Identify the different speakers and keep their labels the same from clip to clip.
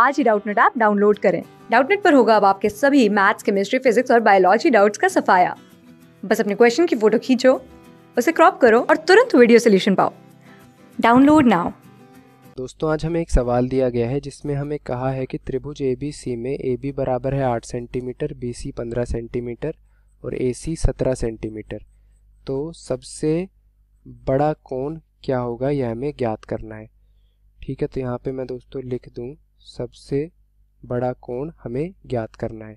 Speaker 1: आज ही Doubtnut app download करें डाउटनेट पर होगा अब आपके सभी मैथ्स केमिस्ट्री फिजिक्स और बायोलॉजी डाउट्स का सफाया बस अपने क्वेश्चन की फोटो खींचो उसे क्रॉप करो और तुरंत वीडियो सोल्यूशन पाओ डाउनलोड नाउ
Speaker 2: दोस्तों आज हमें एक सवाल दिया गया है जिसमें हमें कहा है कि त्रिभुज ए बी सी में ए बी बराबर है आठ सेंटीमीटर बी सी पंद्रह सेंटीमीटर और ए सी सत्रह सेंटीमीटर तो सबसे बड़ा कोण क्या होगा यह हमें ज्ञात करना है ठीक है तो यहाँ पे मैं दोस्तों लिख दूँ सबसे बड़ा कोण हमें ज्ञात करना है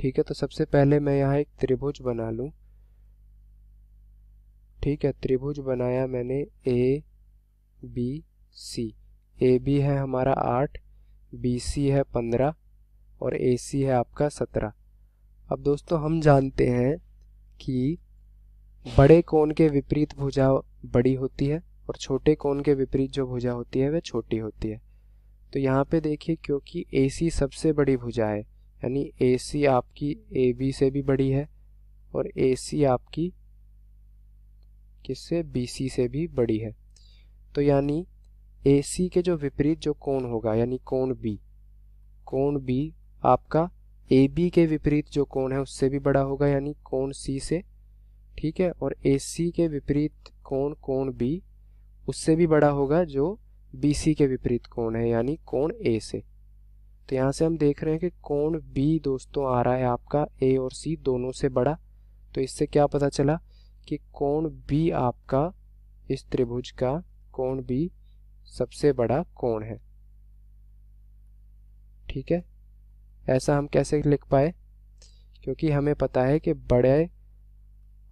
Speaker 2: ठीक है तो सबसे पहले मैं यहाँ एक त्रिभुज बना लूँ ठीक है त्रिभुज बनाया मैंने A B C A B है हमारा आठ बी सी है पंद्रह और ए सी है आपका सत्रह अब दोस्तों हम जानते हैं कि बड़े कोण के विपरीत भुजा बड़ी होती है और छोटे कोण के विपरीत जो भुजा होती है वह छोटी होती है तो यहाँ पे देखिए क्योंकि ए सी सबसे बड़ी भुजा है यानी ए सी आपकी ए बी से भी बड़ी है और ए आपकी किससे बी सी से भी बड़ी है तो यानी ए सी के जो विपरीत जो कोण होगा यानी कोण बी कोण बी आपका ए बी के विपरीत जो कोण है उससे भी बड़ा होगा यानी कोण सी से ठीक है और ए सी के विपरीत कोण कोण बी उससे भी बड़ा होगा जो BC के विपरीत कोण है यानी कोण A से तो यहाँ से हम देख रहे हैं कि कोण B दोस्तों आ रहा है आपका A और C दोनों से बड़ा तो इससे क्या पता चला कि कोण B आपका इस त्रिभुज का कोण B सबसे बड़ा कोण है ठीक है ऐसा हम कैसे लिख पाए क्योंकि हमें पता है कि बड़े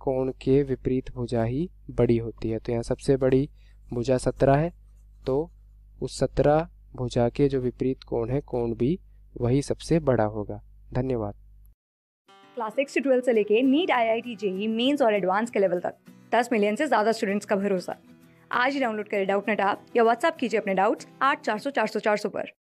Speaker 2: कोण के विपरीत भुजा ही बड़ी होती है तो यहाँ सबसे बड़ी भुजा सत्रह है तो उस सत्रह भुजा के जो विपरीत कोण है कोण भी वही सबसे बड़ा होगा धन्यवाद
Speaker 1: क्लास सिक्स टू ट्वेल्थ से लेके NEET I I T JEE mains और एडवांस के लेवल तक दस मिलियन से ज़्यादा स्टूडेंट्स का भरोसा आज ही डाउनलोड करें डाउट नेट या व्हाट्सअप कीजिए अपने डाउट्स आठ चार सौ चार सौ चार सौ पर